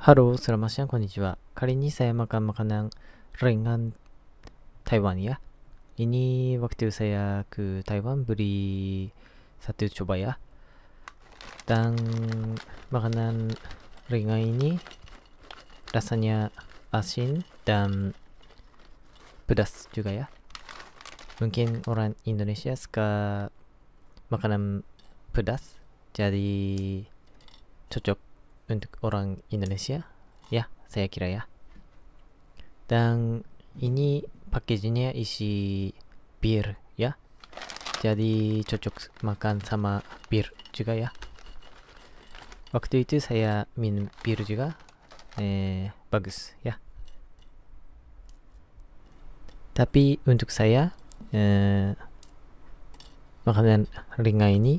Halo, selamat siang, konnichiwa. Kali ini saya makan makanan ringan Taiwan ya. Ini waktu saya ke Taiwan beri satu coba ya. Dan makanan ringan ini rasanya asin dan pedas juga ya. Mungkin orang Indonesia suka makanan pedas, jadi cocok untuk orang Indonesia ya saya kira ya dan ini packagingnya isi bir ya jadi cocok makan sama bir juga ya waktu itu saya minum bir juga eh bagus ya tapi untuk saya eh, makanan ringan ini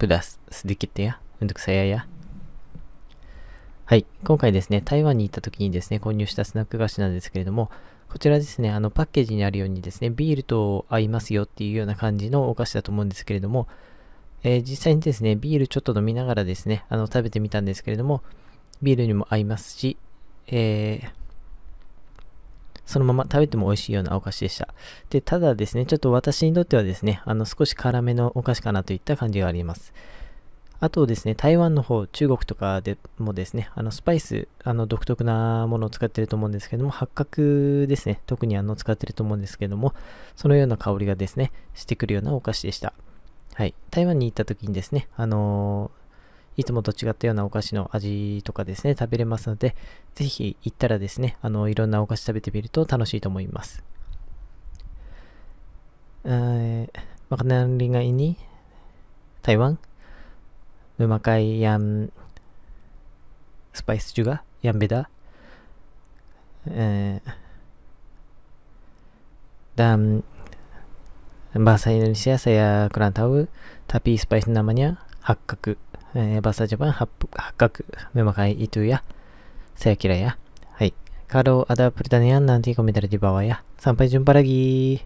pedas sedikit ya untuk saya ya はい。今回ですね、台湾に行った時にですね、購入したスナック菓子なんですけれども、こちらですね、あのパッケージにあるようにですね、ビールと合いますよっていうような感じのお菓子だと思うんですけれども、えー、実際にですね、ビールちょっと飲みながらですね、あの食べてみたんですけれども、ビールにも合いますし、えー、そのまま食べても美味しいようなお菓子でした。で、ただですね、ちょっと私にとってはですね、あの少し辛めのお菓子かなといった感じがあります。あとですね、台湾の方、中国とかでもですね、あのスパイス、あの独特なものを使ってると思うんですけども、八角ですね、特にあの使ってると思うんですけども、そのような香りがですね、してくるようなお菓子でした。はい。台湾に行った時にですね、あのー、いつもと違ったようなお菓子の味とかですね、食べれますので、ぜひ行ったらですね、あの、いろんなお菓子食べてみると楽しいと思います。えー、m a k a n a memakai yang spice juga yang beda eh, dan bahasa Indonesia saya kurang tahu tapi spice namanya hakkaku eh, bahasa Jepang hakkaku memakai itu ya saya kira ya hai kalau ada pertanyaan nanti komentar di bawah ya sampai jumpa lagi